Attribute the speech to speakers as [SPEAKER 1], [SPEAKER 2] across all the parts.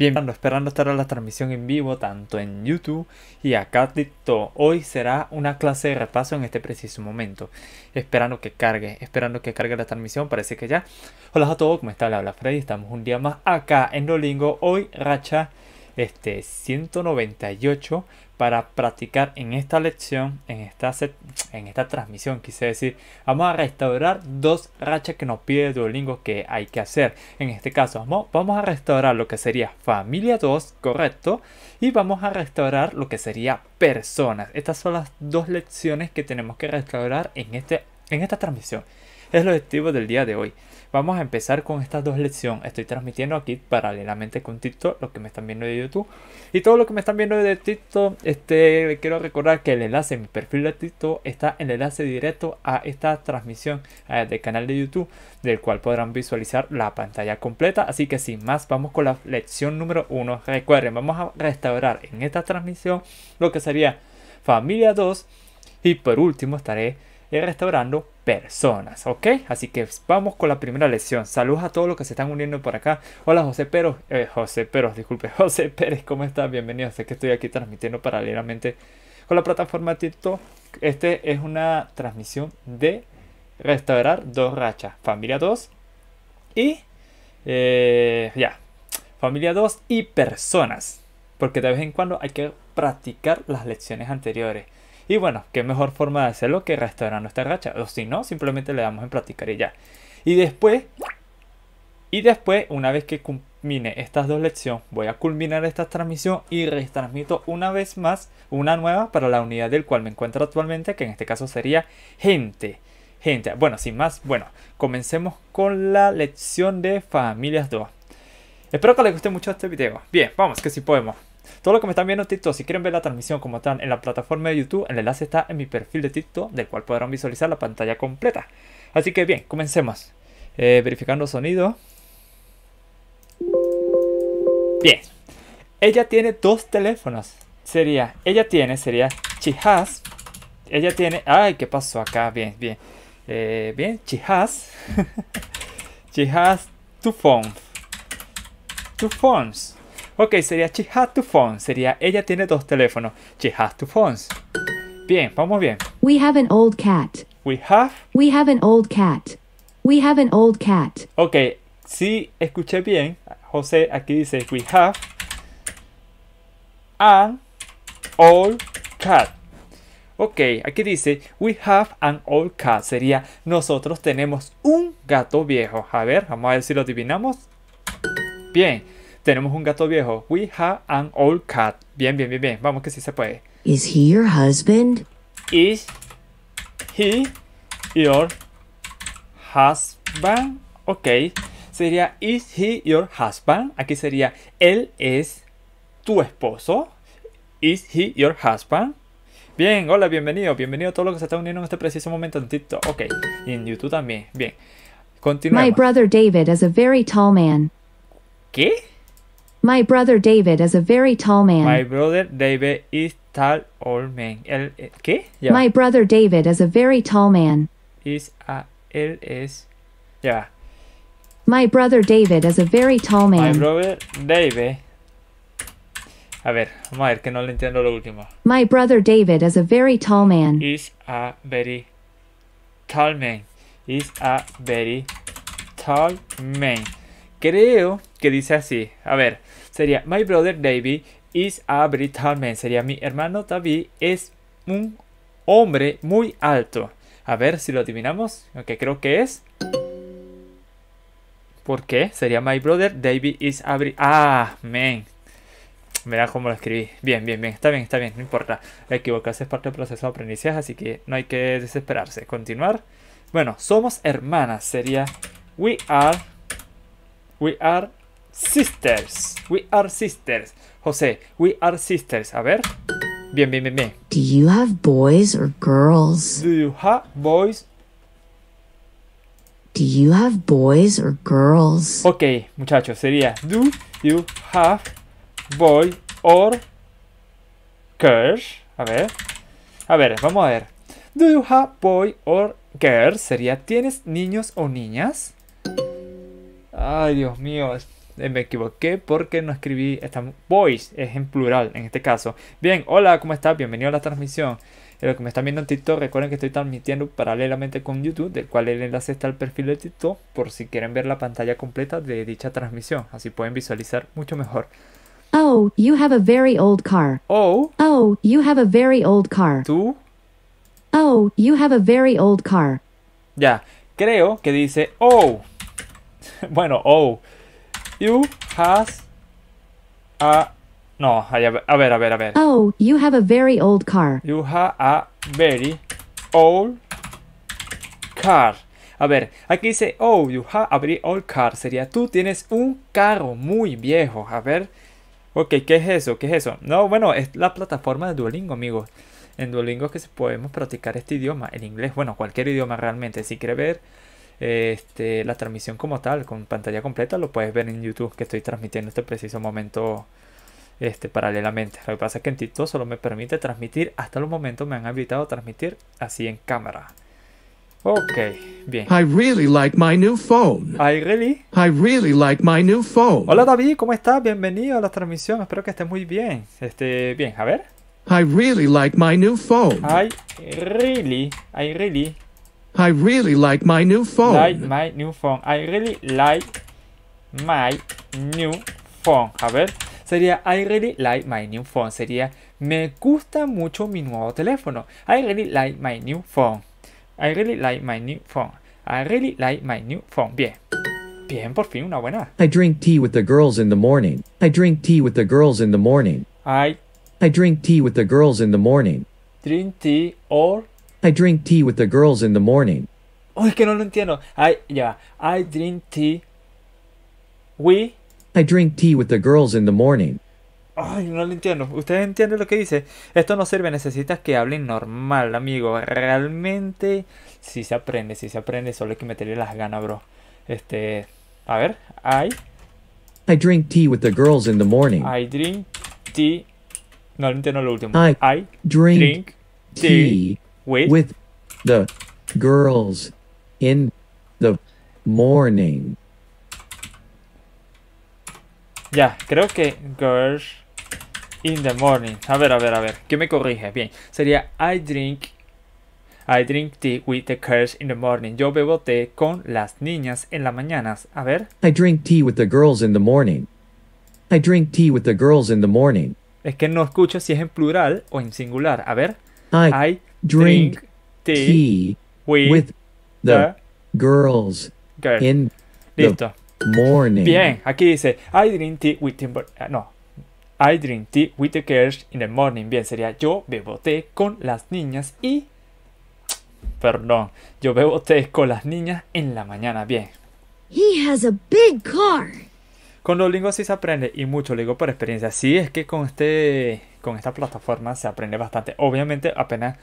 [SPEAKER 1] Bien, esperando estar a la transmisión en vivo tanto en YouTube y acá TikTok. Hoy será una clase de repaso en este preciso momento. Esperando que cargue, esperando que cargue la transmisión, parece que ya. Hola a todos, ¿cómo está? habla Freddy, estamos un día más acá en Dolingo. Hoy racha este 198 para practicar en esta lección, en esta, en esta transmisión, quise decir, vamos a restaurar dos rachas que nos pide Duolingo que hay que hacer. En este caso, vamos a restaurar lo que sería familia 2, correcto, y vamos a restaurar lo que sería personas. Estas son las dos lecciones que tenemos que restaurar en, este, en esta transmisión es el objetivo del día de hoy. Vamos a empezar con estas dos lecciones. Estoy transmitiendo aquí paralelamente con TikTok lo que me están viendo de YouTube. Y todo lo que me están viendo de TikTok, este, quiero recordar que el enlace mi perfil de TikTok está en el enlace directo a esta transmisión eh, de del canal de YouTube, del cual podrán visualizar la pantalla completa. Así que sin más, vamos con la lección número uno. Recuerden, vamos a restaurar en esta transmisión lo que sería familia 2. Y por último estaré y restaurando personas, ¿ok? Así que vamos con la primera lección. Saludos a todos los que se están uniendo por acá. Hola José Peros, eh, José Peros, disculpe, José Pérez, ¿cómo estás? Bienvenido, sé que estoy aquí transmitiendo paralelamente con la plataforma TikTok. Este es una transmisión de restaurar dos rachas, familia 2 y eh, ya, familia 2 y personas, porque de vez en cuando hay que practicar las lecciones anteriores. Y bueno, qué mejor forma de hacerlo que restaurar nuestra racha. O si no, simplemente le damos en practicar y ya. Y después, y después, una vez que culmine estas dos lecciones, voy a culminar esta transmisión y retransmito una vez más una nueva para la unidad del cual me encuentro actualmente, que en este caso sería gente. Gente, bueno, sin más, bueno, comencemos con la lección de familias 2. Espero que les guste mucho este video. Bien, vamos, que si podemos. Todo lo que me están viendo en TikTok, si quieren ver la transmisión como están en la plataforma de YouTube, el enlace está en mi perfil de TikTok, del cual podrán visualizar la pantalla completa. Así que bien, comencemos. Eh, verificando sonido. Bien. Ella tiene dos teléfonos. Sería, ella tiene, sería Chihaz. Ella tiene, ay, ¿qué pasó acá? Bien, bien. Eh, bien, Chihaz. Chihaz, two phones. Two phones. Ok, sería she has two phones. Sería ella tiene dos teléfonos. She has two phones. Bien, vamos bien.
[SPEAKER 2] We have an old cat. We have. We have an old cat. We have an old cat.
[SPEAKER 1] Ok, si escuché bien, José aquí dice we have an old cat. Ok, aquí dice we have an old cat. Sería nosotros tenemos un gato viejo. A ver, vamos a ver si lo adivinamos. Bien. Tenemos un gato viejo. We have an old cat. Bien, bien, bien, bien. Vamos que sí se puede.
[SPEAKER 3] Is he your
[SPEAKER 1] husband? Is he your husband? Ok. Sería is he your husband? Aquí sería él es tu esposo. Is he your husband? Bien, hola, bienvenido. Bienvenido a todos los que se están uniendo en este preciso momento en TikTok. Ok. Y en YouTube también. Bien. Continuamos. My
[SPEAKER 2] brother David is a very tall man. ¿Qué? My brother David is a very tall man. My
[SPEAKER 1] brother David is tall old man. El, ¿Qué? Ya My
[SPEAKER 2] brother David is a very tall man.
[SPEAKER 1] Is a, él es. Ya
[SPEAKER 2] My brother David is a very tall man. My
[SPEAKER 1] brother David. A ver, vamos a ver que no le entiendo lo último.
[SPEAKER 2] My brother David is a very tall man.
[SPEAKER 1] Is a very tall man. Is a very tall man. Creo que dice así. A ver sería My brother David is a man. Sería mi hermano David es un hombre muy alto. A ver si lo adivinamos. Aunque creo que es. ¿Por qué? Sería My brother David is a Ah, man. Mira cómo lo escribí. Bien, bien, bien. Está bien, está bien. No importa. La Equivocarse es parte del proceso de aprendizaje, así que no hay que desesperarse. Continuar. Bueno, somos hermanas. Sería We are. We are sisters. We are sisters. José, we are sisters. A ver. Bien, bien, bien, Do
[SPEAKER 3] you
[SPEAKER 2] have boys or girls?
[SPEAKER 1] Do you have boys?
[SPEAKER 2] Do you have boys or girls?
[SPEAKER 1] Ok, muchachos, sería Do you have boy or girls? A ver. A ver, vamos a ver. Do you have boy or girls? Sería ¿tienes niños o niñas? Ay, Dios mío. Eh, me equivoqué porque no escribí esta voice, es en plural en este caso. Bien, hola, ¿cómo estás? Bienvenido a la transmisión. Eh, Los que me están viendo en TikTok, recuerden que estoy transmitiendo paralelamente con YouTube, del cual el enlace está al perfil de TikTok, por si quieren ver la pantalla completa de dicha transmisión, así pueden visualizar mucho mejor.
[SPEAKER 2] Oh, you have a very old car. Oh. Oh, you have a very old car. Tú. Oh, you have a very old car.
[SPEAKER 1] Ya, creo que dice oh. bueno, oh. You has a no, a ver, a ver, a ver. Oh,
[SPEAKER 2] you have a very old car.
[SPEAKER 1] You have a very old car. A ver, aquí dice, oh, you have a very old car. Sería, tú tienes un carro muy viejo. A ver, ok, ¿qué es eso? ¿Qué es eso? No, bueno, es la plataforma de Duolingo, amigos. En Duolingo es que podemos practicar este idioma, el inglés, bueno, cualquier idioma realmente. Si quiere ver este, la transmisión como tal, con pantalla completa, lo puedes ver en YouTube que estoy transmitiendo este preciso momento este, paralelamente. Lo que pasa es que en TikTok solo me permite transmitir, hasta los momentos me han invitado a transmitir así en cámara. Ok, bien. I
[SPEAKER 4] really like my new phone. I really. I really like my new phone. Hola
[SPEAKER 1] David, ¿cómo estás? Bienvenido a la transmisión. Espero que estés muy bien. Este, bien, a ver.
[SPEAKER 4] I really like my new phone. I
[SPEAKER 1] really, I really
[SPEAKER 4] I really like my new phone. Like
[SPEAKER 1] my new phone. I really like my new phone. A ver, sería I really like my new phone. Sería me gusta mucho mi nuevo teléfono. I really like my new phone. I really like my new phone. I really like my new phone. Bien. Bien, por fin una buena.
[SPEAKER 4] I drink tea with the girls in the morning. I drink tea with the girls in the morning. I I drink tea with the girls in the morning. Drink
[SPEAKER 1] tea or
[SPEAKER 4] I drink tea with the girls in the morning.
[SPEAKER 1] ¡Ay, oh, que no lo entiendo. Ay ya. I drink tea. We.
[SPEAKER 4] I drink tea with the girls in the morning.
[SPEAKER 1] Ay, no lo entiendo. ¿Usted entiende lo que dice? Esto no sirve, necesitas que hablen normal, amigo. Realmente, si se aprende, si se aprende, solo hay que meterle las ganas, bro. Este, a ver, I.
[SPEAKER 4] I drink tea with the girls in the morning.
[SPEAKER 1] I drink tea. No, no entiendo lo último. I, drink, tea
[SPEAKER 4] With, the girls in the morning.
[SPEAKER 1] Ya, creo que girls in the morning. A ver, a ver, a ver. ¿Qué me corrige? Bien, sería I drink I drink tea with the girls in the morning. Yo bebo té con las niñas en las mañanas. A ver.
[SPEAKER 4] I drink tea with the girls in the morning. I drink tea with the girls in the morning.
[SPEAKER 1] Es que no escucho si es en plural o en singular. A ver. I, drink, tea, with, the, girls in the morning. Bien, aquí dice, I drink tea with the... Ah, no, I drink tea with the girls in the morning. Bien, sería yo bebo té con las niñas y... Perdón, yo bebo té con las niñas en la mañana. Bien.
[SPEAKER 4] He has a big car.
[SPEAKER 1] Con Duolingo sí se aprende y mucho, le digo por experiencia. Sí, es que con este, con esta plataforma se aprende bastante. Obviamente apenas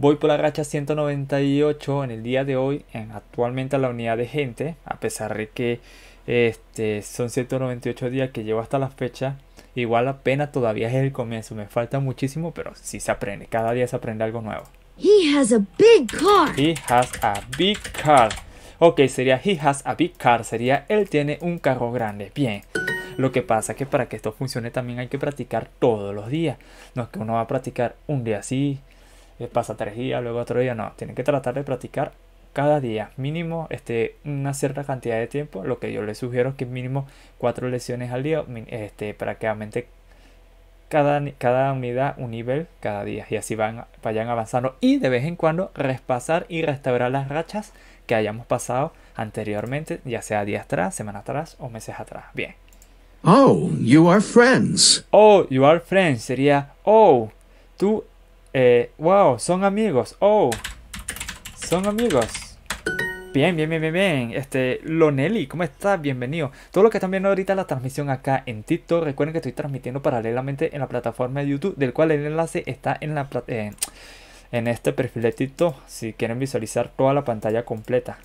[SPEAKER 1] Voy por la racha 198 en el día de hoy, en actualmente a la unidad de gente, a pesar de que este, son 198 días que llevo hasta la fecha. Igual la pena todavía es el comienzo, me falta muchísimo, pero sí se aprende, cada día se aprende algo nuevo.
[SPEAKER 4] He has a big car.
[SPEAKER 1] He has a big car. Ok, sería he has a big car, sería él tiene un carro grande. Bien. Lo que pasa es que para que esto funcione también hay que practicar todos los días. No es que uno va a practicar un día así, eh, pasa tres días, luego otro día, no, tienen que tratar de practicar cada día, mínimo este, una cierta cantidad de tiempo, lo que yo les sugiero es que mínimo cuatro lesiones al día, este, prácticamente cada, cada unidad un nivel cada día y así van, vayan avanzando y de vez en cuando repasar y restaurar las rachas que hayamos pasado anteriormente, ya sea días atrás, semanas atrás o meses atrás. Bien. Oh, you are friends. Oh, you are friends sería oh, tú eh, wow, son amigos. Oh, son amigos. Bien, bien, bien, bien, bien. Este, Lonelli, ¿cómo estás? Bienvenido. todo lo que están viendo ahorita la transmisión acá en TikTok, recuerden que estoy transmitiendo paralelamente en la plataforma de YouTube, del cual el enlace está en la eh, en este perfil de TikTok, si quieren visualizar toda la pantalla completa.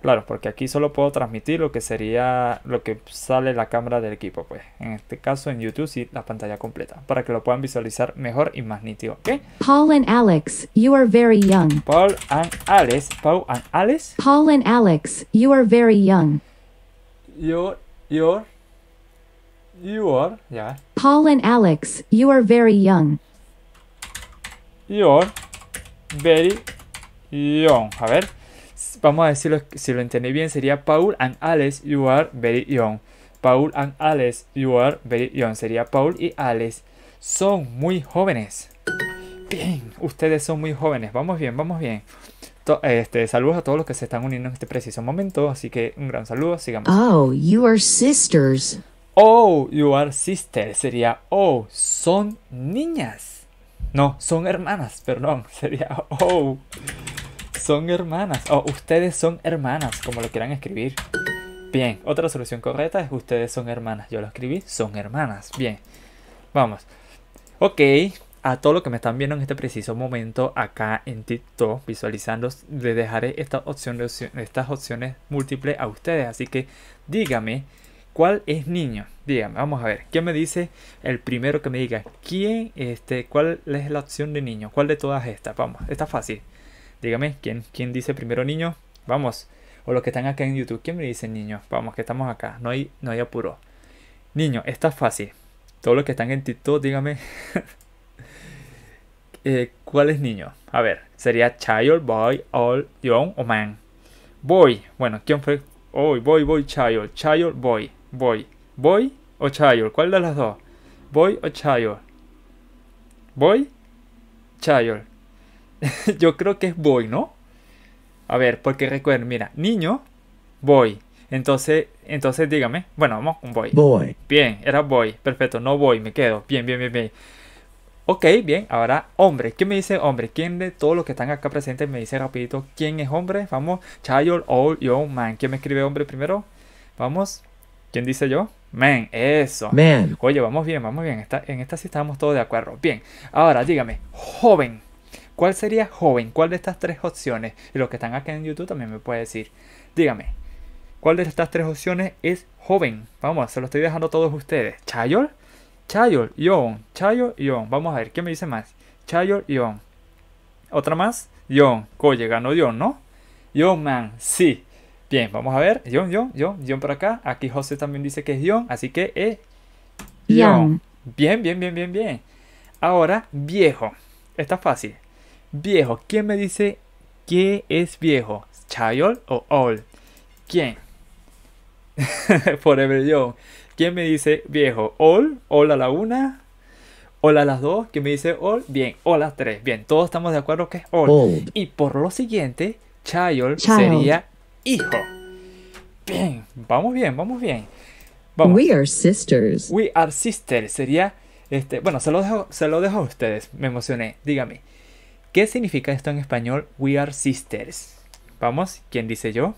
[SPEAKER 1] Claro, porque aquí solo puedo transmitir lo que sería lo que sale la cámara del equipo, pues. En este caso en YouTube sí la pantalla completa, para que lo puedan visualizar mejor y más nítido,
[SPEAKER 2] Paul and Alex, you are very young.
[SPEAKER 1] Paul and Alex, Paul and Alex.
[SPEAKER 2] Paul and Alex, you are very young.
[SPEAKER 1] You're, you're, you are,
[SPEAKER 2] Paul and Alex, you are very young.
[SPEAKER 1] You're very young. A ver vamos a decirlo, si lo entendí bien, sería Paul and Alice, you are very young. Paul and Alice, you are very young. Sería Paul y Alice. Son muy jóvenes. Bien, ustedes son muy jóvenes. Vamos bien, vamos bien. este, saludos a todos los que se están uniendo en este preciso momento. Así que un gran saludo. Sigamos.
[SPEAKER 3] Oh, you are sisters.
[SPEAKER 1] Oh, you are sisters. Sería, oh, son niñas. No, son hermanas, perdón. Sería, oh. Son hermanas. O ustedes son hermanas, como lo quieran escribir. Bien, otra solución correcta es ustedes son hermanas. Yo lo escribí, son hermanas. Bien, vamos. Ok, a todo lo que me están viendo en este preciso momento acá en TikTok, visualizando, les dejaré esta opción estas opciones múltiples a ustedes. Así que dígame cuál es niño. Dígame, vamos a ver. ¿Quién me dice? El primero que me diga, ¿quién, este, cuál es la opción de niño? ¿Cuál de todas estas? Vamos, está fácil. Dígame, ¿quién, quién dice primero niño? Vamos. O los que están acá en YouTube, ¿quién me dice niño? Vamos, que estamos acá. No hay, no hay apuro. Niño, está fácil. Todos los que están en TikTok, dígame. Eh, ¿Cuál es niño? A ver, sería child, boy, all, young o man. Boy. Bueno, ¿quién fue? Hoy, voy, boy, boy, child. Child, boy, boy. Boy o child. ¿Cuál de las dos? Boy o child. Boy, child. yo creo que es voy, ¿no? A ver, porque recuerden, mira, niño, voy. Entonces, entonces dígame. Bueno, vamos un voy. boy Bien, era voy. Perfecto, no voy, me quedo. Bien, bien, bien, bien. Ok, bien, ahora hombre. ¿qué me dice hombre? ¿Quién de todos los que están acá presentes me dice rapidito quién es hombre? Vamos, child, old, young man. ¿Quién me escribe hombre primero? Vamos. ¿Quién dice yo? Man, eso. Man. Oye, vamos bien, vamos bien. en esta sí estamos todos de acuerdo. Bien, ahora dígame, joven. ¿Cuál sería joven? ¿Cuál de estas tres opciones? Y los que están acá en YouTube también me puede decir. Dígame, ¿cuál de estas tres opciones es joven? Vamos, se lo estoy dejando a todos ustedes. ¿Chayol? Chayol, Yon. Chayol, Yon. Vamos a ver, ¿qué me dice más? Chayol, Yon. ¿Otra más? Yon. Coye, ganó Yon, ¿no? Yon, man. Sí. Bien, vamos a ver. Yon, Yon, Yon, Yon por acá. Aquí José también dice que es Yon, así que es eh, Yon. Bien, bien, bien, bien, bien. Ahora, viejo. Está fácil. Viejo. ¿Quién me dice qué es viejo? ¿Chayol o old? ¿Quién? Forever Young. ¿Quién me dice viejo? ¿Ol? Hola a la una? hola a las dos? ¿Quién me dice all? Bien. Hola las tres? Bien. Todos estamos de acuerdo que es all. Y por lo siguiente, child, sería hijo. Bien. Vamos bien, vamos bien.
[SPEAKER 2] Vamos. We are sisters.
[SPEAKER 1] We are sisters. Sería. Este, bueno, se lo, dejo, se lo dejo a ustedes. Me emocioné. Dígame. ¿Qué significa esto en español? We are sisters. Vamos, ¿quién dice yo?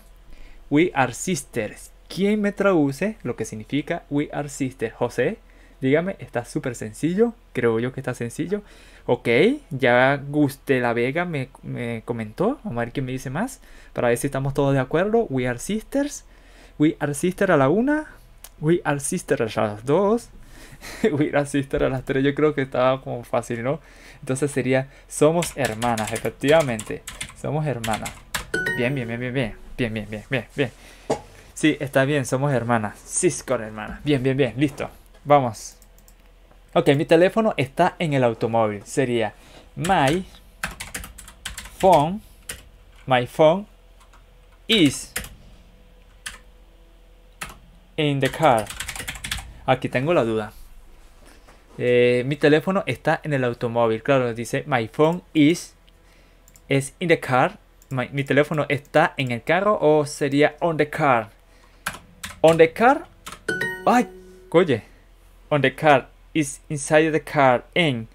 [SPEAKER 1] We are sisters. ¿Quién me traduce lo que significa we are sisters? José, dígame, está súper sencillo. Creo yo que está sencillo. Ok, ya Guste La Vega me, me comentó. Vamos a ver quién me dice más. Para ver si estamos todos de acuerdo. We are sisters. We are sisters a la una. We are sisters a las dos. We're Sister a las tres yo creo que estaba como fácil, ¿no? Entonces sería somos hermanas, efectivamente. Somos hermanas. Bien, bien, bien, bien, bien. Bien, bien, bien, Sí, está bien, somos hermanas. con hermanas. Bien, bien, bien, listo. Vamos. Ok, mi teléfono está en el automóvil. Sería my phone. My phone is in the car. Aquí tengo la duda. Eh, mi teléfono está en el automóvil. Claro, dice my phone is. Es in the car. mi teléfono está en el carro o sería on the car. On the car. Ay, oye. On the car. Is inside the car. En.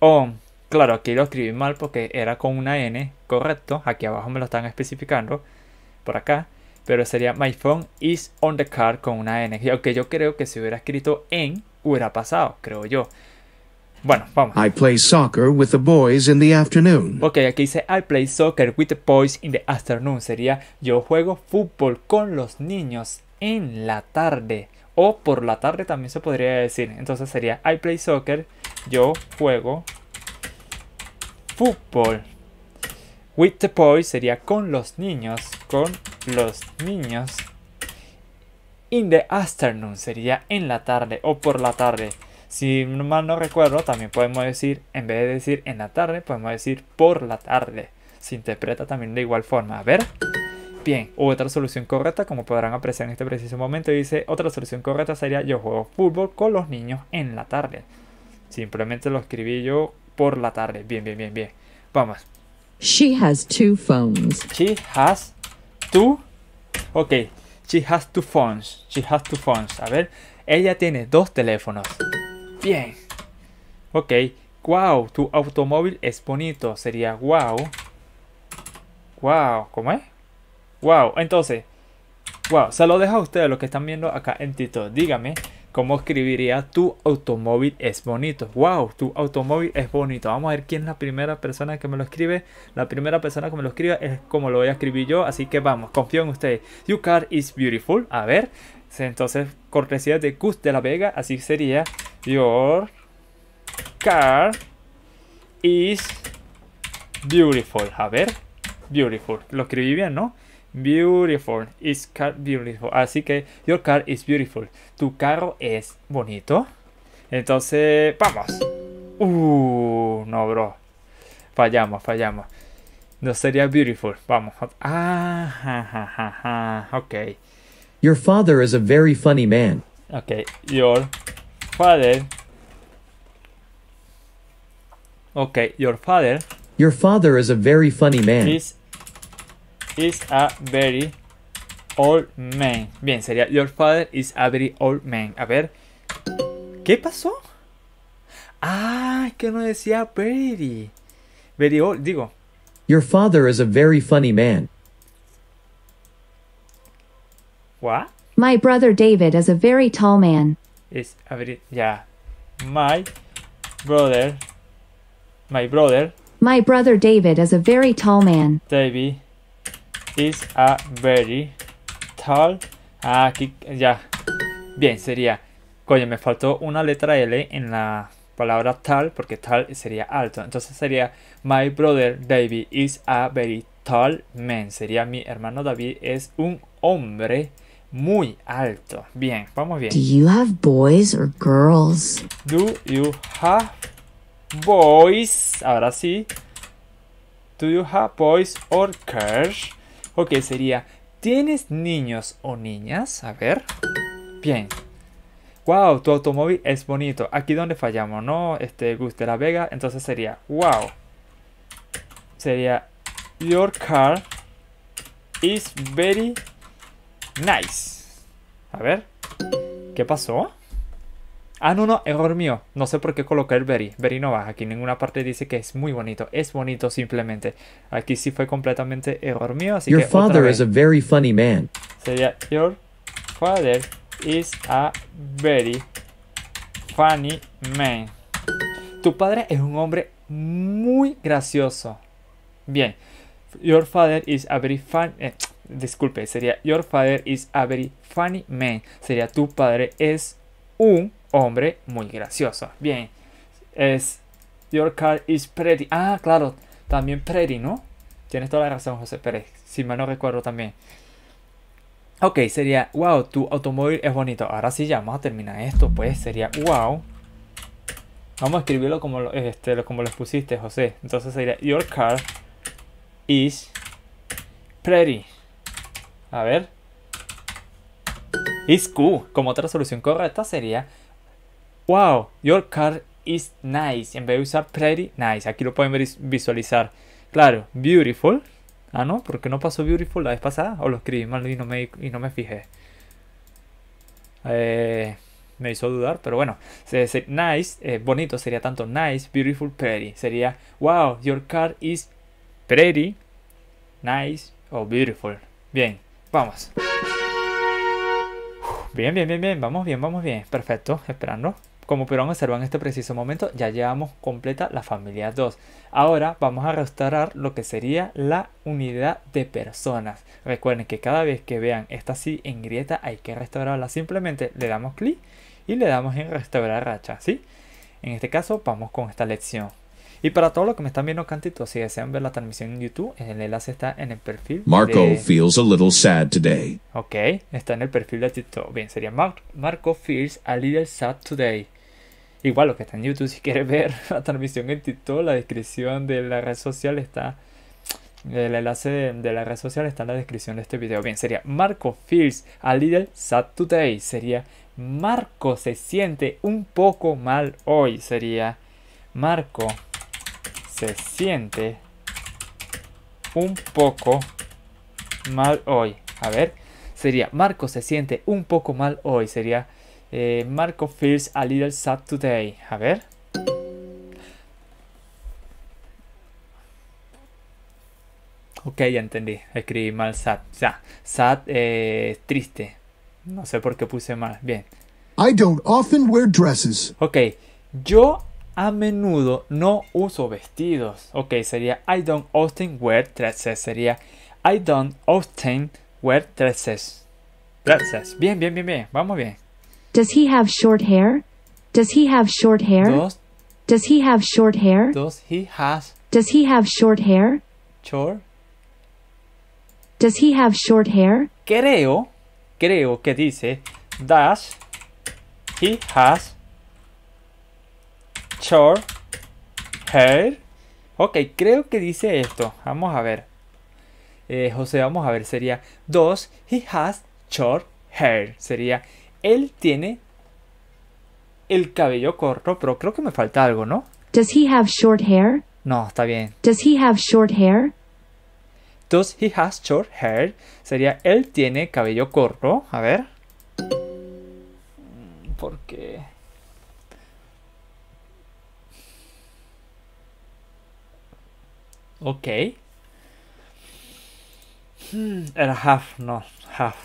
[SPEAKER 1] On. Claro, aquí lo escribí mal porque era con una N. Correcto. Aquí abajo me lo están especificando. Por acá pero sería My phone is on the car con una N. Aunque yo creo que si hubiera escrito en, hubiera pasado, creo yo. Bueno, vamos. I play
[SPEAKER 4] soccer with the boys in the
[SPEAKER 1] afternoon. Ok, aquí dice I play soccer with the boys in the afternoon. Sería yo juego fútbol con los niños en la tarde. O por la tarde también se podría decir. Entonces sería I play soccer. Yo juego fútbol. With the boys sería con los niños con los niños. In the afternoon sería en la tarde o por la tarde. Si mal no recuerdo, también podemos decir, en vez de decir en la tarde, podemos decir por la tarde. Se interpreta también de igual forma. A ver. Bien, otra solución correcta, como podrán apreciar en este preciso momento, dice, otra solución correcta sería yo juego fútbol con los niños en la tarde. Simplemente lo escribí yo por la tarde. Bien, bien, bien, bien. Vamos.
[SPEAKER 2] She has two phones.
[SPEAKER 1] She has Ok. She has two phones. She has two phones. A ver. Ella tiene dos teléfonos. Bien. Ok. Wow. Tu automóvil es bonito. Sería wow. Wow. ¿Cómo es? Wow. Entonces. Wow. Se lo dejo a ustedes, los que están viendo acá en Tito. Dígame. ¿Cómo escribiría tu automóvil es bonito? ¡Wow! Tu automóvil es bonito. Vamos a ver quién es la primera persona que me lo escribe. La primera persona que me lo escribe es como lo voy a escribir yo. Así que vamos, confío en ustedes. Your car is beautiful. A ver. Entonces, cortesía de Gus de la Vega. Así sería. Your car is beautiful. A ver. Beautiful. Lo escribí bien, ¿no? Beautiful. Is car beautiful. Así que your car is beautiful. Tu carro es bonito. Entonces, vamos. Uh, no, bro. Fallamos, fallamos. No sería beautiful. Vamos. Ah, ja, ja, ja, Ok.
[SPEAKER 4] Your father is a very funny man.
[SPEAKER 1] Ok. Your father. Ok, your father.
[SPEAKER 4] Your father is a very funny man.
[SPEAKER 1] is a very old man. Bien, sería Your father is a very old man. A ver. ¿Qué pasó? Ah, que no decía very. Very old, digo.
[SPEAKER 4] Your father is a very funny man. What?
[SPEAKER 2] My brother David is a very tall man.
[SPEAKER 1] Is a very yeah. My brother. My brother.
[SPEAKER 2] My brother David is a very tall man.
[SPEAKER 1] David is a very tall. Ah, aquí ya. Bien, sería. Coño, me faltó una letra L en la palabra tal, porque tal sería alto. Entonces sería My brother David is a very tall man. Sería mi hermano David es un hombre muy alto. Bien, vamos bien. Do you
[SPEAKER 2] have boys or
[SPEAKER 1] girls? Do you have boys? Ahora sí. Do you have boys or girls? Ok, sería, ¿tienes niños o niñas? A ver. Bien. Wow, tu automóvil es bonito. Aquí donde fallamos, ¿no? Este, guste la Vega. Entonces sería, wow. Sería, your car is very nice. A ver. ¿Qué pasó? Ah, no, no, error mío. No sé por qué coloqué el Berry. Berry no baja Aquí en ninguna parte dice que es muy bonito. Es bonito simplemente. Aquí sí fue completamente error mío. Así your father is a
[SPEAKER 4] very funny man.
[SPEAKER 1] Sería Your father is a very funny man. Tu padre es un hombre muy gracioso. Bien. Your father is a very funny. Eh, disculpe, sería Your father is a very funny man. Sería tu padre es un hombre muy gracioso. Bien, es Your car is pretty. Ah, claro, también pretty, ¿no? Tienes toda la razón, José Pérez, si mal no recuerdo también. Ok, sería, wow, tu automóvil es bonito. Ahora sí, ya vamos a terminar esto, pues sería, wow. Vamos a escribirlo como lo, este, como pusiste, José. Entonces sería, your car is pretty. A ver. Is cool. Como otra solución correcta sería, wow, your car is nice. En vez de usar pretty, nice. Aquí lo pueden visualizar. Claro, beautiful. Ah, no, porque no pasó beautiful la vez pasada. O lo escribí mal y no me, y no me fijé. Eh, me hizo dudar, pero bueno. Se, nice, eh, bonito sería tanto nice, beautiful, pretty. Sería, wow, your car is pretty, nice o beautiful. Bien, vamos. Bien, bien, bien, bien. Vamos bien, vamos bien. Perfecto, esperando. Como pudieron observar en este preciso momento, ya llevamos completa la familia 2. Ahora vamos a restaurar lo que sería la unidad de personas. Recuerden que cada vez que vean esta sí en grieta hay que restaurarla. Simplemente le damos clic y le damos en restaurar racha, ¿sí? En este caso vamos con esta lección. Y para todos los que me están viendo cantito, si desean ver la transmisión en YouTube, el enlace está en el perfil. Marco feels a little sad today. Ok, está en el perfil de TikTok. Bien, sería Marco feels a little sad today. Igual lo que está en YouTube, si quieres ver la transmisión en TikTok, la descripción de la red social está. El enlace de, la red social está en la descripción de este video. Bien, sería Marco feels a little sad today. Sería Marco se siente un poco mal hoy. Sería Marco se siente un poco mal hoy. A ver, sería Marco se siente un poco mal hoy. Sería eh, Marco feels a little sad today. A ver. Ok, ya entendí. Escribí mal sad. Sad, eh, triste. No sé por qué puse mal. Bien. I don't often wear dresses. Ok. Yo a menudo no uso vestidos. Ok, sería I don't often wear dresses. Sería I don't often wear dresses. Dresses. Bien, bien, bien, bien. Vamos bien.
[SPEAKER 3] Does he have short hair? Does he have short hair? Does, he have short hair? Does
[SPEAKER 1] he has
[SPEAKER 3] Does he have short hair? Short. Does he have short hair?
[SPEAKER 1] Creo, creo que dice does he has short hair. Ok, creo que dice esto. Vamos a ver. Eh, José, vamos a ver. Sería does he has short hair. Sería él tiene el cabello corto, pero creo que me falta algo, ¿no?
[SPEAKER 3] Does he have short hair?
[SPEAKER 1] No, está bien.
[SPEAKER 3] Does he have short hair?
[SPEAKER 1] Does he has short hair? Sería él tiene cabello corto. A ver. Mm, ¿Por qué? Ok. Hmm, era half, no, half.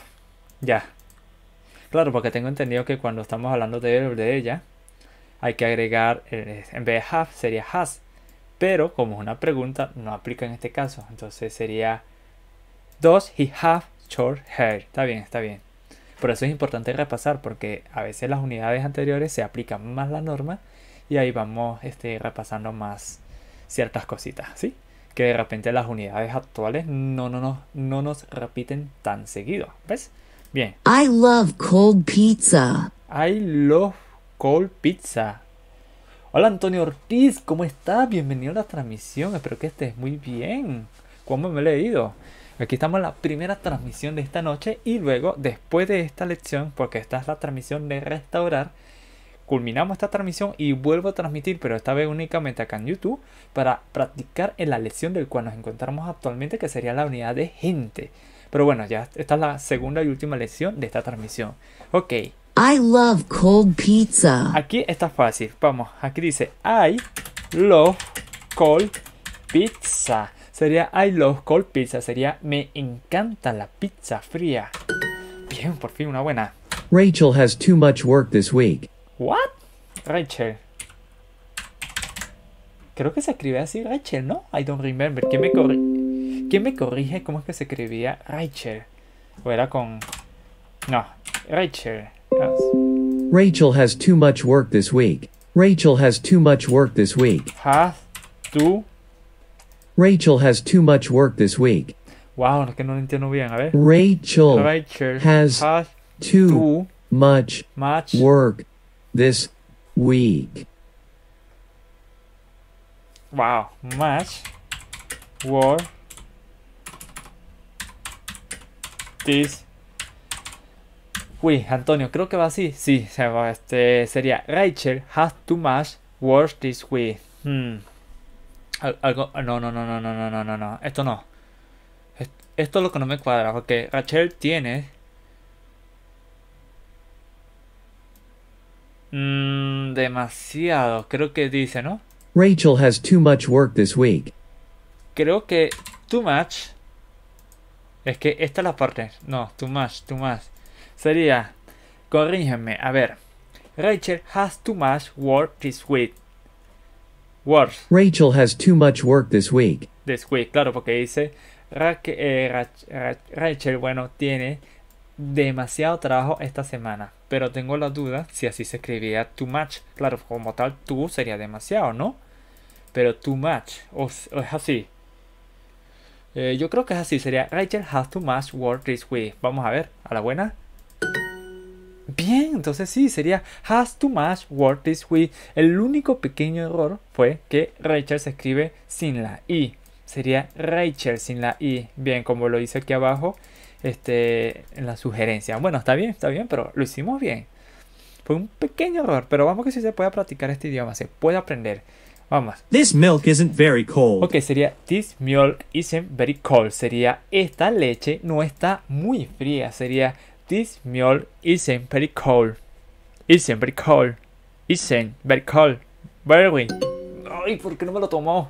[SPEAKER 1] Ya. Claro, porque tengo entendido que cuando estamos hablando de ella, hay que agregar, eh, en vez de have, sería has. Pero como es una pregunta, no aplica en este caso. Entonces sería, dos he have short hair? Está bien, está bien. Por eso es importante repasar, porque a veces las unidades anteriores se aplican más la norma y ahí vamos este, repasando más ciertas cositas, ¿sí? Que de repente las unidades actuales no, no, no, no nos repiten tan seguido, ¿ves? Bien.
[SPEAKER 4] I love cold pizza.
[SPEAKER 1] I love cold pizza. Hola Antonio Ortiz, ¿cómo estás? Bienvenido a la transmisión, espero que estés muy bien. ¿Cómo me he leído? Aquí estamos en la primera transmisión de esta noche y luego, después de esta lección, porque esta es la transmisión de restaurar, culminamos esta transmisión y vuelvo a transmitir, pero esta vez únicamente acá en YouTube, para practicar en la lección del cual nos encontramos actualmente, que sería la unidad de gente. Pero bueno, ya esta es la segunda y última lección de esta transmisión. Ok. I
[SPEAKER 4] love cold pizza.
[SPEAKER 1] Aquí está fácil. Vamos, aquí dice I love cold pizza. Sería I love cold pizza. Sería me encanta la pizza fría. Bien, por fin una buena.
[SPEAKER 4] Rachel has too much work this week.
[SPEAKER 1] What? Rachel. Creo que se escribe así Rachel, ¿no? I don't remember. ¿Qué me corre? ¿Quién me corrige cómo es que se escribía Rachel? ¿O era con...? No, Rachel.
[SPEAKER 4] Rachel has too much work this week. Rachel has too much work this week.
[SPEAKER 1] Has too.
[SPEAKER 4] Rachel has too much work this week.
[SPEAKER 1] Wow, es que no lo entiendo bien, a ver. Rachel, Rachel has,
[SPEAKER 4] has too, too much, much work this week.
[SPEAKER 1] Wow, much work Tis. Uy, Antonio, creo que va así. Sí, este sería Rachel has too much work this week Hmm. Algo, ah, no, no, no, no, no, no, no, no, no. Esto no. Esto es lo que no me cuadra, porque Rachel tiene. Mmm, demasiado. Creo que dice, ¿no?
[SPEAKER 4] Rachel has too much work this week.
[SPEAKER 1] Creo que too much es que esta es la parte. No, too much, too much. Sería. Corrígeme, a ver. Rachel has too much work this week. Work.
[SPEAKER 4] Rachel has too much work this week.
[SPEAKER 1] This week, claro, porque dice. Eh, Rachel, bueno, tiene demasiado trabajo esta semana. Pero tengo la duda si así se escribía too much. Claro, como tal, tú sería demasiado, ¿no? Pero too much. o es así. Eh, yo creo que es así, sería Rachel has to much work this week. Vamos a ver, a la buena. Bien, entonces sí, sería has to much work this week. El único pequeño error fue que Rachel se escribe sin la i. Sería Rachel sin la i. Bien, como lo dice aquí abajo este, en la sugerencia. Bueno, está bien, está bien, pero lo hicimos bien. Fue un pequeño error, pero vamos que sí se puede practicar este idioma, se puede aprender. Vamos. This milk isn't very cold. Ok, sería this milk isn't very cold. Sería esta leche no está muy fría. Sería this milk isn't very cold. Isn't very cold. Isn't very cold. Very. Ay, ¿por qué no me lo tomó?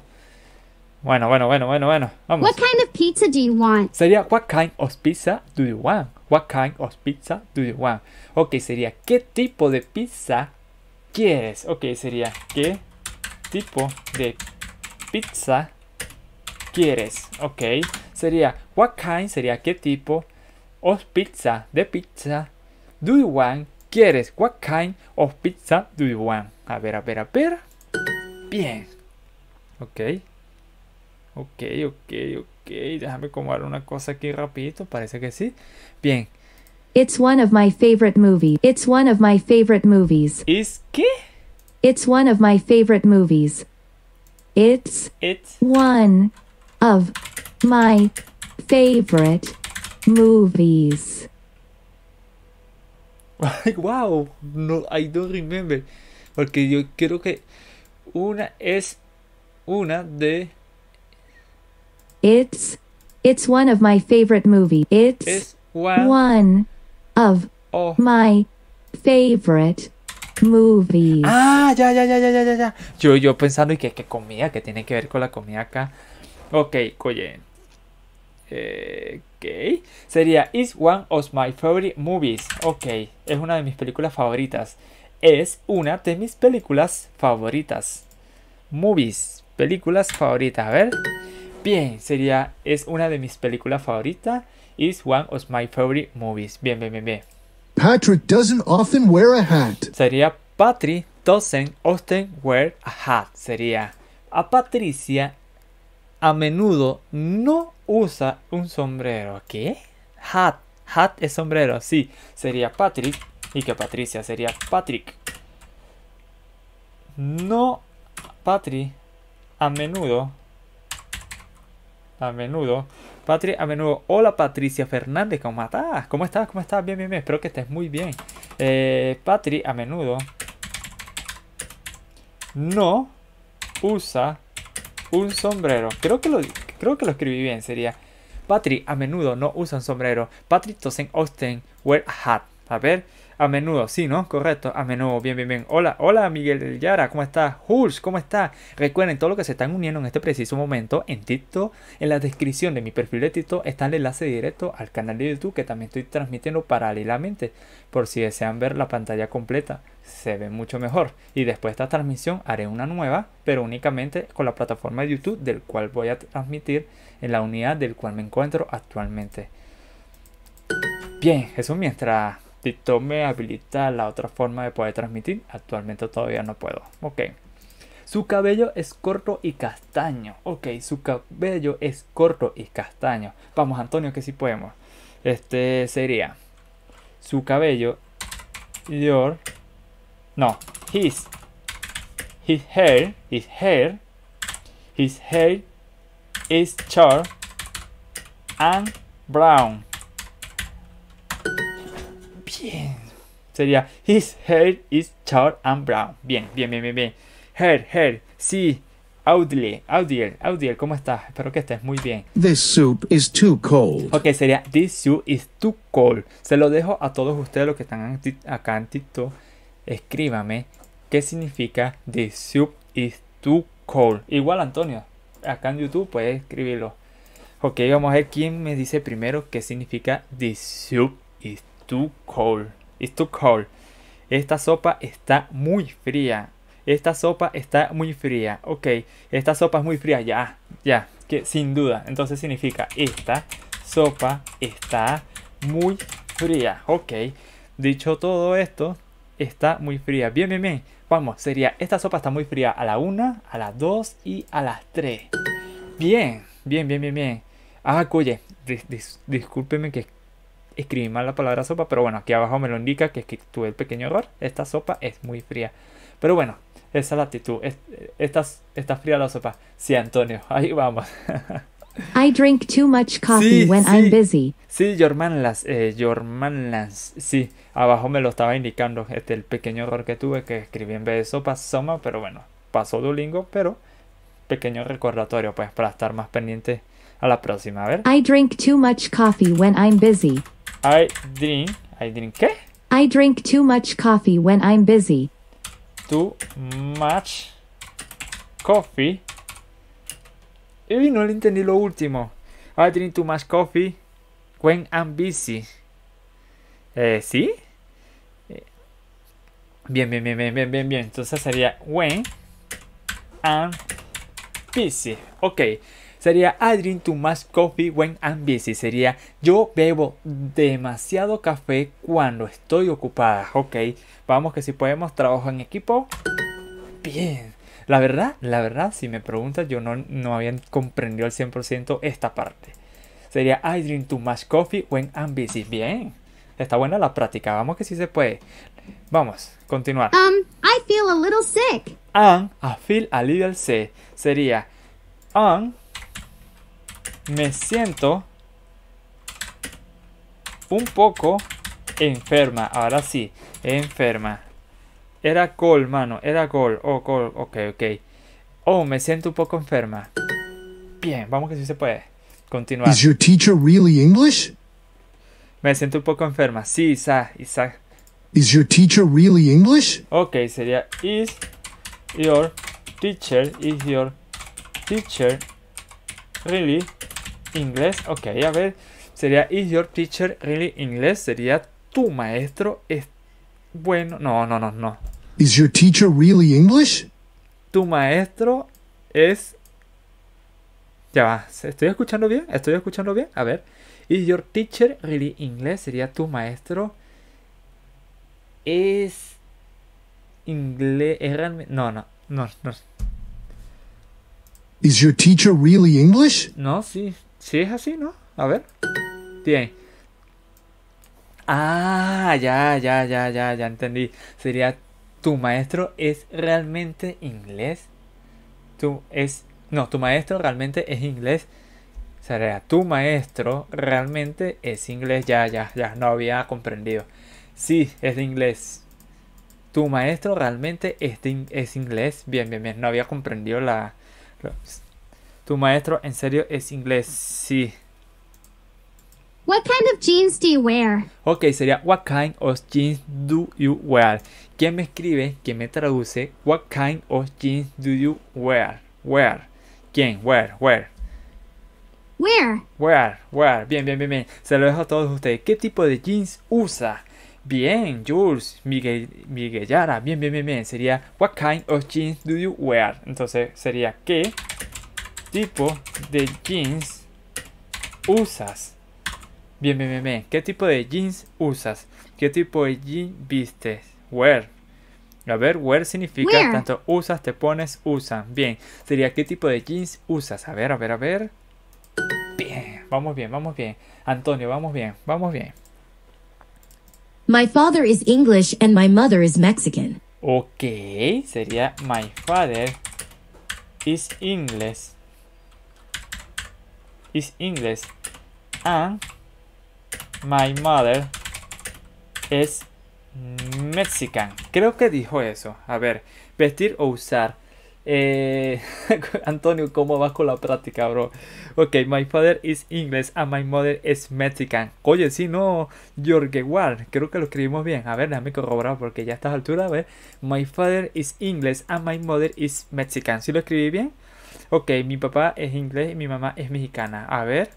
[SPEAKER 1] Bueno, bueno, bueno, bueno, bueno. Vamos. What kind of pizza do you want? Sería what kind of pizza do you want? What kind of pizza do you want? Ok, sería ¿qué tipo de pizza quieres? Ok, sería ¿qué tipo de pizza quieres? Ok, sería what kind, sería qué tipo of pizza, de pizza, do you want, quieres, what kind of pizza do you want? A ver, a ver, a ver. Bien. Ok. Ok, ok, ok. Déjame acomodar una cosa aquí rapidito, parece que sí. Bien.
[SPEAKER 2] It's one of my favorite movies. It's one of my favorite movies. ¿Es qué? It's one of my favorite movies. It's it's one of my favorite movies.
[SPEAKER 1] Like wow, no I don't remember porque yo creo que una es una de
[SPEAKER 2] It's it's one of my favorite movies. It's, it's one, one, of oh. my favorite Movies.
[SPEAKER 1] Ah, ya, ya, ya, ya, ya, ya. Yo, yo pensando, ¿y qué, qué comida? ¿Qué tiene que ver con la comida acá? Ok, oye. Eh, ok. Sería is One of My Favorite Movies. Ok, es una de mis películas favoritas. Es una de mis películas favoritas. Movies, películas favoritas. A ver. Bien, sería, es una de mis películas favoritas. Is one of my favorite movies. Bien, bien, bien, bien.
[SPEAKER 4] Patrick doesn't often wear a hat.
[SPEAKER 1] Sería Patrick doesn't often wear a hat. Sería a Patricia a menudo no usa un sombrero. ¿Qué? Hat. Hat es sombrero. Sí, sería Patrick. Y que Patricia sería Patrick. No, Patrick. A menudo. A menudo Patrick, a ah, menudo. Hola Patricia Fernández, ¿cómo estás? ¿Cómo estás? ¿Cómo estás? Bien, bien, bien. Espero que estés muy bien. Eh, Patri a menudo no usa un sombrero. Creo que lo, creo que lo escribí bien, sería. Patri a menudo no usa un sombrero. Patrick Tosen Austin wear a hat. A ver, a menudo, sí, ¿no? Correcto, a menudo, bien, bien, bien. Hola, hola Miguel Yara, ¿cómo estás? Huls, ¿cómo estás? Recuerden, todo lo que se están uniendo en este preciso momento en TikTok, en la descripción de mi perfil de TikTok está el enlace directo al canal de YouTube que también estoy transmitiendo paralelamente, por si desean ver la pantalla completa, se ve mucho mejor. Y después de esta transmisión haré una nueva, pero únicamente con la plataforma de YouTube del cual voy a transmitir en la unidad del cual me encuentro actualmente. Bien, eso mientras Tito me habilita la otra forma de poder transmitir. Actualmente todavía no puedo. Ok. Su cabello es corto y castaño. Ok, su cabello es corto y castaño. Vamos, Antonio, que si podemos. Este sería. Su cabello. Your. No. His. His hair. His hair. His hair is short and brown. Sería His hair is short and brown. Bien, bien, bien, bien, bien. Her, her, sí. audley, Audiel, Audiel, ¿cómo estás? Espero que estés muy bien.
[SPEAKER 4] This soup is too cold.
[SPEAKER 1] Ok, sería This soup is too cold. Se lo dejo a todos ustedes los que están acá en TikTok. Escríbame qué significa This soup is too cold. Igual, Antonio, acá en YouTube puedes escribirlo. Ok, vamos a ver quién me dice primero qué significa This soup is too cold. It's too cold. Esta sopa está muy fría. Esta sopa está muy fría. Ok, esta sopa es muy fría. Ya, ya, que sin duda. Entonces significa esta sopa está muy fría. Ok, dicho todo esto, está muy fría. Bien, bien, bien. Vamos, sería esta sopa está muy fría a la una, a las 2 y a las tres. Bien, bien, bien, bien, bien. Ah, oye, discúlpeme que escribí mal la palabra sopa, pero bueno, aquí abajo me lo indica que tuve el pequeño error. Esta sopa es muy fría. Pero bueno, esa es la actitud. Está, fría la sopa. Sí, Antonio, ahí vamos.
[SPEAKER 2] I drink too much coffee when I'm busy.
[SPEAKER 1] Sí, Jormanlas, eh, sí, abajo me lo estaba indicando, este, el pequeño error que tuve que escribí en vez de sopa, soma, pero bueno, pasó Duolingo, pero pequeño recordatorio, pues, para estar más pendiente a la próxima, a ver. I
[SPEAKER 2] drink too much coffee when I'm busy.
[SPEAKER 1] I drink. I drink che?
[SPEAKER 2] I drink too much coffee when I'm busy.
[SPEAKER 1] Too much coffee? E io non intendi lo ultimo. I drink too much coffee when I'm busy. Eh, sì? Eh. Bien, bien, bien, bien, bien, bien, bien. Entonces sería when I'm busy. Ok. Ok. Sería I drink too much coffee when I'm busy. Sería yo bebo demasiado café cuando estoy ocupada. Ok, vamos que si podemos, trabajo en equipo. Bien. La verdad, la verdad, si me preguntas, yo no, no había comprendido al 100% esta parte. Sería I drink too much coffee when I'm busy. Bien. Está buena la práctica. Vamos que si se puede. Vamos, continuar. Um, I feel a little sick. I feel a little sick. Sería um, me siento un poco enferma. Ahora sí, enferma. Era gol, mano. Era gol. Oh, call. Ok, ok. Oh, me siento un poco enferma. Bien, vamos que si se puede. Continuar. ¿Is
[SPEAKER 4] your teacher really English?
[SPEAKER 1] Me siento un poco enferma. Sí, Isaac. Isaac.
[SPEAKER 4] ¿Is your teacher really English?
[SPEAKER 1] Ok, sería is your teacher is your teacher really inglés. Ok, a ver. Sería, is your teacher really English Sería, tu maestro es bueno. No, no, no, no.
[SPEAKER 4] Is your teacher really
[SPEAKER 1] English? Tu maestro es... Ya va, ¿estoy escuchando bien? ¿Estoy escuchando bien? A ver. Is your teacher really English? Sería, tu maestro es... Inglés, es realmente... No, no, no, no.
[SPEAKER 4] Is your teacher really English?
[SPEAKER 1] No, sí, si es así, ¿no? A ver. Bien. Ah, ya, ya, ya, ya, ya entendí. Sería, ¿tu maestro es realmente inglés? Tú es... No, tu maestro realmente es inglés. Sería, tu maestro realmente es inglés. Ya, ya, ya, no había comprendido. Sí, es de inglés. Tu maestro realmente es, inglés. Bien, bien, bien, no había comprendido la tu maestro en serio es inglés. Sí. What kind of jeans do you wear? Ok, sería What kind of jeans do you wear? ¿Quién me escribe? ¿Quién me traduce? What kind of jeans do you wear? Wear. ¿Quién? Where, where. Where. Where, Bien, bien, bien, bien. Se lo dejo a todos ustedes. ¿Qué tipo de jeans usa? Bien, Jules, Miguel, Miguel Yara. Bien, bien, bien, bien. Sería What kind of jeans do you wear? Entonces sería ¿qué tipo de jeans usas? Bien, bien, bien, ¿Qué tipo de jeans usas? ¿Qué tipo de jeans vistes? Where A ver, where significa tanto usas, te pones, usan. Bien, sería ¿qué tipo de jeans usas? A ver, a ver, a ver. Bien, vamos bien, vamos bien. Antonio, vamos bien, vamos bien.
[SPEAKER 3] My father is English and my mother is Mexican.
[SPEAKER 1] Ok, sería my father is English is English and my mother is Mexican. Creo que dijo eso. A ver, vestir o usar. Eh, Antonio, ¿cómo vas con la práctica, bro? Ok, my father is English and my mother is Mexican. Oye, si no, Jorge Ward, creo que lo escribimos bien. A ver, déjame corroborar porque ya a estas alturas, a ver. My father is English and my mother is Mexican. si lo escribí bien? Ok, mi papá es inglés y mi mamá es mexicana. A ver.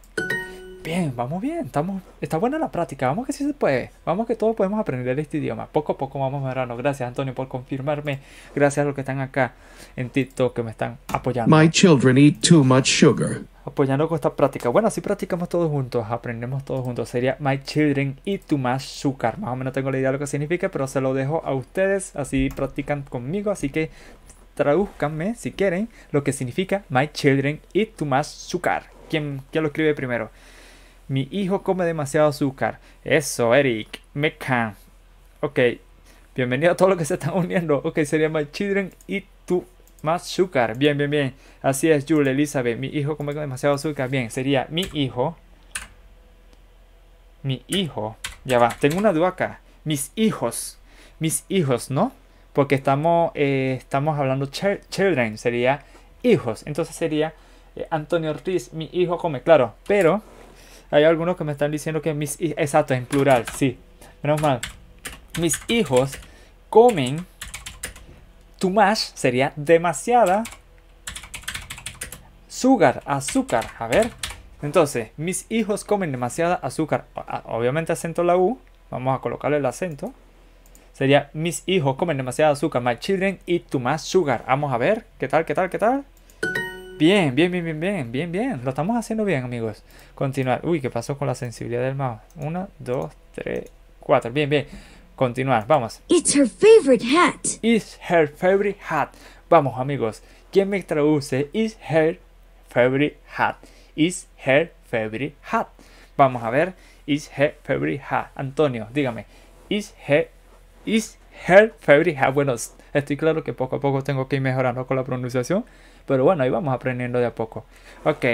[SPEAKER 1] Bien, vamos bien, estamos, está buena la práctica, vamos que sí se puede, vamos que todos podemos aprender este idioma, poco a poco vamos mejorando. Gracias Antonio por confirmarme, gracias a los que están acá en TikTok que me están apoyando. My
[SPEAKER 4] children eat too much sugar.
[SPEAKER 1] Apoyando con esta práctica. Bueno, así practicamos todos juntos, aprendemos todos juntos. Sería My children eat too much sugar. Más o menos tengo la idea de lo que significa, pero se lo dejo a ustedes, así practican conmigo, así que tradúzcanme, si quieren, lo que significa My children eat too much sugar ¿Quién, lo escribe primero? Mi hijo come demasiado azúcar. Eso, Eric. Me can. Ok. Bienvenido a todos los que se están uniendo. Ok, sería My children eat too much azúcar. Bien, bien, bien. Así es, Julia Elizabeth. Mi hijo come demasiado azúcar. Bien, sería mi hijo. Mi hijo. Ya va. Tengo una duda acá. Mis hijos. Mis hijos, ¿no? porque estamos, eh, estamos hablando children, sería hijos. Entonces sería eh, Antonio Ortiz, mi hijo come, claro. Pero hay algunos que me están diciendo que mis hijos, exacto, en plural, sí. Menos mal. Mis hijos comen too much, sería demasiada. azúcar azúcar, a ver. Entonces, mis hijos comen demasiada azúcar. Obviamente acento la U. Vamos a colocarle el acento. Sería mis hijos comen demasiado azúcar. My children eat too much sugar. Vamos a ver. ¿Qué tal? ¿Qué tal? ¿Qué tal? Bien, bien, bien, bien, bien, bien, bien. Lo estamos haciendo bien, amigos. Continuar. Uy, ¿qué pasó con la sensibilidad del mouse? Uno, dos, tres, cuatro. Bien, bien. Continuar, vamos. It's her favorite hat. It's her favorite hat. Vamos, amigos. ¿Quién me traduce? It's her favorite hat. It's her favorite hat. Vamos a ver. It's her favorite hat. Antonio, dígame. It's her Is her favorite. bueno, estoy claro que poco a poco tengo que ir mejorando con la pronunciación. Pero bueno, ahí vamos aprendiendo de a poco. Ok.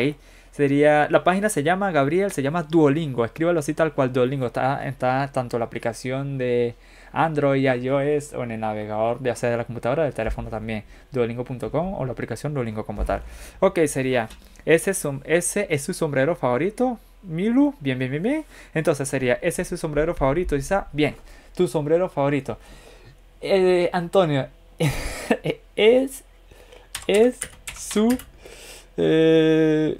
[SPEAKER 1] Sería, la página se llama Gabriel, se llama Duolingo. Escríbalo así tal cual Duolingo. Está, está tanto la aplicación de Android, iOS o en el navegador, de hacer de la computadora del teléfono también. Duolingo.com o la aplicación Duolingo como tal. Ok, sería. Ese, ese es su sombrero favorito. Milu, bien, bien, bien, bien. Entonces sería, ese es su sombrero favorito, está bien su sombrero favorito. Eh, Antonio, es, es su eh,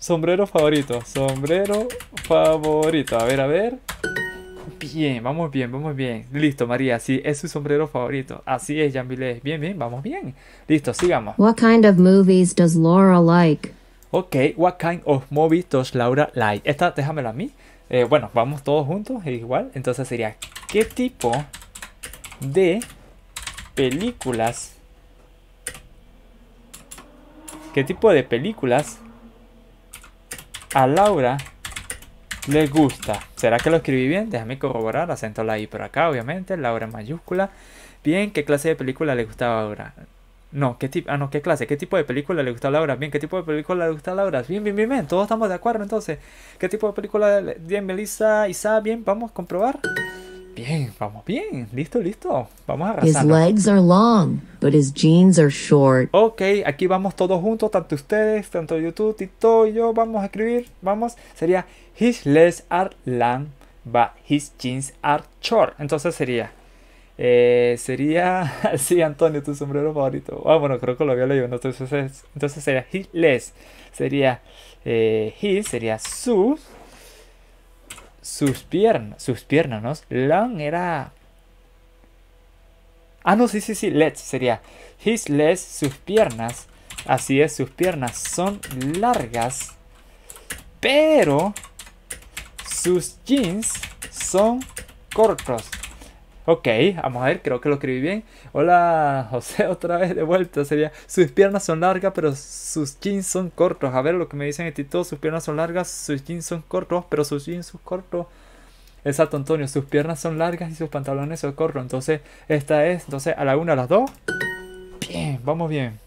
[SPEAKER 1] sombrero favorito. Sombrero favorito. A ver, a ver. Bien, vamos bien, vamos bien. Listo, María, sí, es su sombrero favorito. Así es, Jambilés. Bien, bien, vamos bien. Listo, sigamos.
[SPEAKER 2] What kind of movies does Laura like?
[SPEAKER 1] Ok, what kind of movies does Laura like? Esta déjamela a mí. Eh, bueno, vamos todos juntos, igual. Entonces sería, ¿qué tipo de películas? ¿Qué tipo de películas a Laura le gusta? ¿Será que lo escribí bien? Déjame corroborar, acento la I por acá, obviamente, Laura mayúscula. Bien, ¿qué clase de película le gustaba a Laura? No, ¿qué tipo? Ah, no, ¿qué clase? ¿Qué tipo de película le gusta a Laura? Bien, ¿qué tipo de película le gusta a Laura? Bien, bien, bien, bien. Todos estamos de acuerdo entonces. ¿Qué tipo de película? Le... Bien, Melissa, Isa, bien, vamos a comprobar. Bien, vamos bien. Listo, listo. Vamos a His legs
[SPEAKER 2] are long, but his jeans are short.
[SPEAKER 1] Ok, aquí vamos todos juntos, tanto ustedes, tanto YouTube, Tito y yo. Vamos a escribir. Vamos. Sería His legs are long, but his jeans are short. Entonces sería eh, sería. sí, Antonio, tu sombrero favorito. Ah, bueno, creo que lo había leído. Entonces, entonces sería hitless. Sería. his eh, sería sus. Sus piernas. Sus piernas, ¿no? Long era. Ah, no, sí, sí, sí. Let's sería. His sus piernas. Así es, sus piernas son largas. Pero. Sus jeans son cortos. Ok, vamos a ver, creo que lo escribí bien. Hola, José, otra vez de vuelta. Sería, sus piernas son largas, pero sus jeans son cortos. A ver lo que me dicen este todos sus piernas son largas, sus jeans son cortos, pero sus jeans son cortos. Exacto, Antonio, sus piernas son largas y sus pantalones son cortos. Entonces, esta es, entonces, a la una, a las dos. Bien, vamos bien.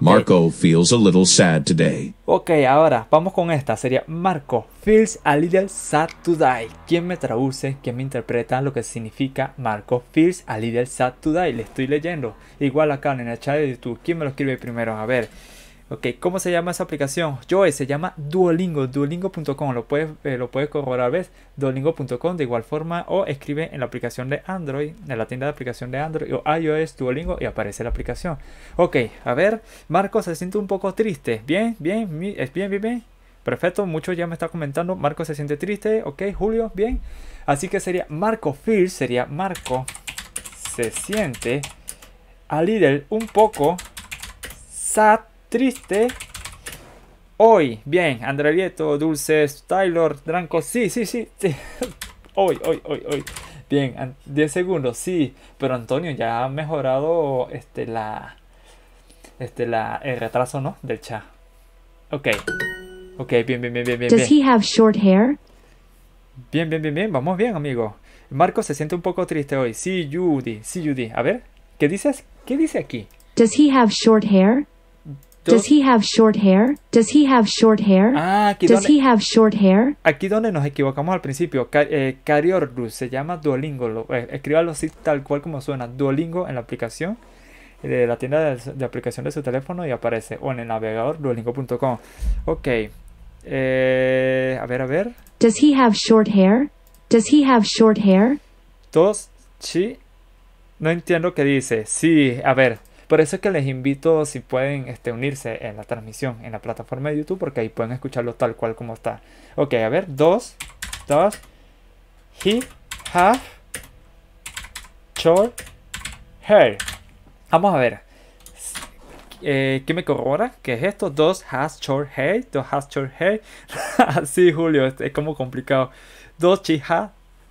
[SPEAKER 1] Marco
[SPEAKER 4] feels a little sad today.
[SPEAKER 1] Ok, ahora vamos con esta. Sería Marco feels a little sad today. ¿Quién me traduce? ¿Quién me interpreta lo que significa Marco feels a little sad today? Le estoy leyendo. Igual acá en el chat de YouTube. ¿Quién me lo escribe primero? A ver. Ok, ¿cómo se llama esa aplicación? Joe, se llama Duolingo, duolingo.com, lo puedes, eh, lo puedes corroborar, ¿ves? Duolingo.com de igual forma o escribe en la aplicación de Android, en la tienda de aplicación de Android o iOS Duolingo y aparece la aplicación. Ok, a ver, Marco se siente un poco triste, bien, bien, bien, bien, bien. Perfecto, mucho ya me está comentando, Marco se siente triste, ok, Julio, bien. Así que sería Marco Phil sería Marco se siente a líder un poco sad triste. Hoy, bien, Andralieto, Dulces, Taylor, Dranco, sí, sí, sí, hoy, hoy, hoy, hoy. Bien, 10 segundos, sí, pero Antonio ya ha mejorado este, la, este, la, el retraso, ¿no? Del chat. Ok, ok, bien, bien, bien, bien, bien. ¿Does he
[SPEAKER 3] have short hair?
[SPEAKER 1] Bien, bien, bien, bien, vamos bien, amigo. Marco se siente un poco triste hoy. Sí, Judy, sí, Judy. A ver, ¿qué dices? ¿Qué dice aquí?
[SPEAKER 3] ¿Does he have short hair? Does he have short hair? Does he have short hair? Ah, aquí Does donde, he have short hair?
[SPEAKER 1] Aquí donde nos equivocamos al principio. Eh, Cariordu se llama Duolingo. Eh, escríbalo así tal cual como suena. Duolingo en la aplicación eh, de la tienda de, aplicación de su teléfono y aparece o en el navegador duolingo.com. Ok. a ver, a ver.
[SPEAKER 3] Does he have short hair? Does he have short hair?
[SPEAKER 1] todos sí. No entiendo qué dice. Sí, a ver. Por eso es que les invito si pueden este, unirse en la transmisión en la plataforma de YouTube porque ahí pueden escucharlo tal cual como está. Ok, a ver, dos, dos. He have short hair. Vamos a ver. Eh, ¿Qué me corrobora? ¿Qué es esto? Dos has short hair. Dos has short hair. sí, Julio, es como complicado. Dos chi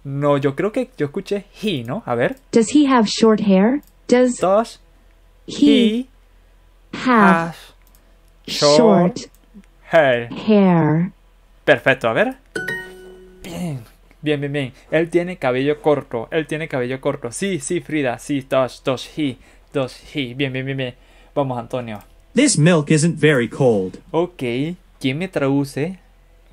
[SPEAKER 1] No, yo creo que yo escuché he, ¿no? A ver.
[SPEAKER 3] Does he have short hair? he has short
[SPEAKER 1] hair. Perfecto, a ver. Bien, bien, bien, Él tiene cabello corto, él tiene cabello corto. Sí, sí, Frida, sí, dos, dos, he, dos, he. Bien, bien, bien, bien. Vamos, Antonio. This milk isn't very cold. Ok, ¿quién me traduce?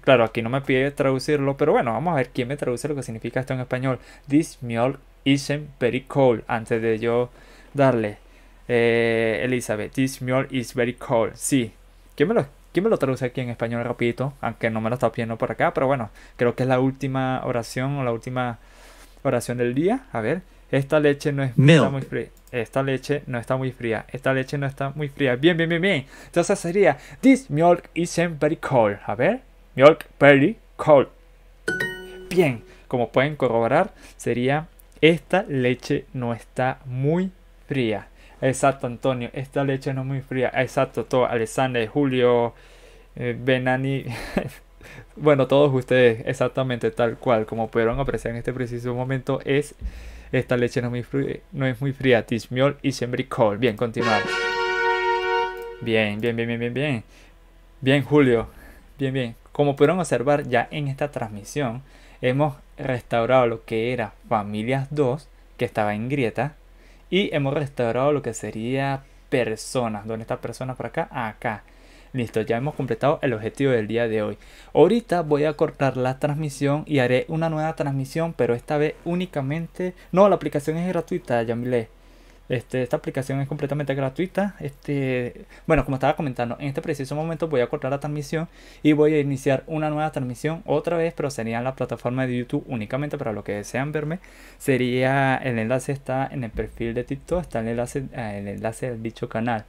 [SPEAKER 1] Claro, aquí no me pide traducirlo, pero bueno, vamos a ver quién me traduce lo que significa esto en español. This milk isn't very cold. Antes de yo darle. Eh, Elizabeth, this milk is very cold. Sí. ¿Quién me, lo, me lo traduce aquí en español rapidito? Aunque no me lo está pidiendo por acá, pero bueno, creo que es la última oración o la última oración del día. A ver, esta leche no es está muy fría. Esta leche no está muy fría. Esta leche no está muy fría. Bien, bien, bien, bien. Entonces sería This milk isn't very cold. A ver. Milk very cold. Bien. Como pueden corroborar, sería Esta leche no está muy fría. Exacto, Antonio. Esta leche no es muy fría. Exacto, todo. Alexander, Julio, eh, Benani. bueno, todos ustedes, exactamente tal cual, como pudieron apreciar en este preciso momento, es esta leche no es muy fría, no es muy fría. Tismiol y Sembricol. Bien, continuar. Bien, bien, bien, bien, bien, bien. Bien, Julio. Bien, bien. Como pudieron observar ya en esta transmisión, hemos restaurado lo que era Familias 2, que estaba en grieta, y hemos restaurado lo que sería personas. ¿Dónde está personas para acá? Acá. Listo, ya hemos completado el objetivo del día de hoy. Ahorita voy a cortar la transmisión y haré una nueva transmisión, pero esta vez únicamente... No, la aplicación es gratuita, ya Yamile. Este, esta aplicación es completamente gratuita. Este, bueno, como estaba comentando, en este preciso momento voy a cortar la transmisión y voy a iniciar una nueva transmisión otra vez, pero sería en la plataforma de YouTube únicamente para los que desean verme. Sería el enlace está en el perfil de TikTok, está el enlace, ah, el enlace del dicho canal.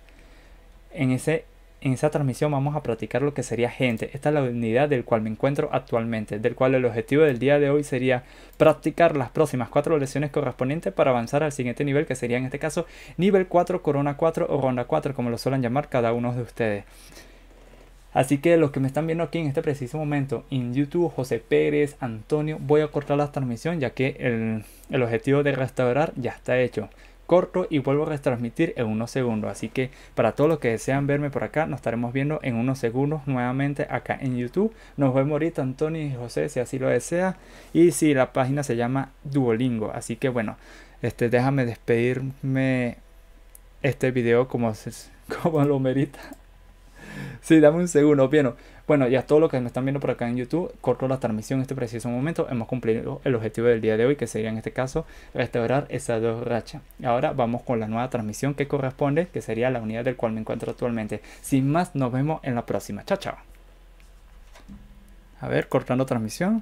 [SPEAKER 1] En ese en esa transmisión vamos a practicar lo que sería gente. Esta es la unidad del cual me encuentro actualmente, del cual el objetivo del día de hoy sería practicar las próximas cuatro lecciones correspondientes para avanzar al siguiente nivel, que sería en este caso nivel 4, corona 4 o ronda 4, como lo suelen llamar cada uno de ustedes. Así que los que me están viendo aquí en este preciso momento en YouTube, José Pérez, Antonio, voy a cortar la transmisión ya que el, el objetivo de restaurar ya está hecho corto y vuelvo a retransmitir en unos segundos. Así que para todos los que desean verme por acá, nos estaremos viendo en unos segundos nuevamente acá en YouTube. Nos vemos ahorita Antonio y José si así lo desea. Y si la página se llama Duolingo. Así que bueno, este, déjame despedirme este video como, como lo merita. Sí, dame un segundo, bien. Bueno, ya todo lo que me están viendo por acá en YouTube, corto la transmisión en este preciso momento. Hemos cumplido el objetivo del día de hoy, que sería en este caso restaurar esas dos rachas. Ahora vamos con la nueva transmisión que corresponde, que sería la unidad del cual me encuentro actualmente. Sin más, nos vemos en la próxima. Chao, chao. A ver, cortando transmisión.